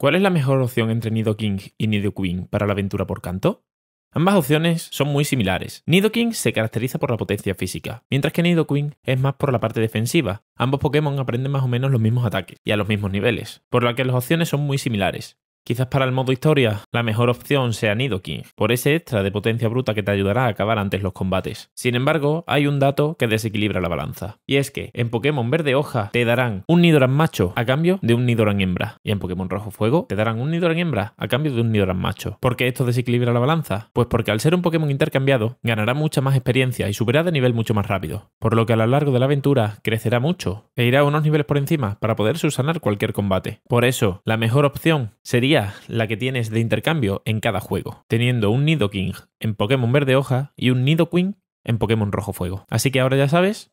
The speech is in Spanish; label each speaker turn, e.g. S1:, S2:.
S1: ¿Cuál es la mejor opción entre Nido King y Nido Queen para la aventura por canto? Ambas opciones son muy similares. Nido King se caracteriza por la potencia física, mientras que Nido Queen es más por la parte defensiva. Ambos Pokémon aprenden más o menos los mismos ataques y a los mismos niveles, por lo que las opciones son muy similares. Quizás para el modo historia, la mejor opción sea Nidoking, por ese extra de potencia bruta que te ayudará a acabar antes los combates. Sin embargo, hay un dato que desequilibra la balanza, y es que en Pokémon Verde Hoja te darán un Nidoran macho a cambio de un Nidoran hembra, y en Pokémon Rojo Fuego te darán un Nidoran hembra a cambio de un Nidoran macho. ¿Por qué esto desequilibra la balanza? Pues porque al ser un Pokémon intercambiado, ganará mucha más experiencia y subirá de nivel mucho más rápido, por lo que a lo largo de la aventura crecerá mucho e irá unos niveles por encima para poder subsanar cualquier combate. Por eso, la mejor opción sería la que tienes de intercambio en cada juego, teniendo un Nido King en Pokémon Verde Hoja y un Nido Queen en Pokémon Rojo Fuego. Así que ahora ya sabes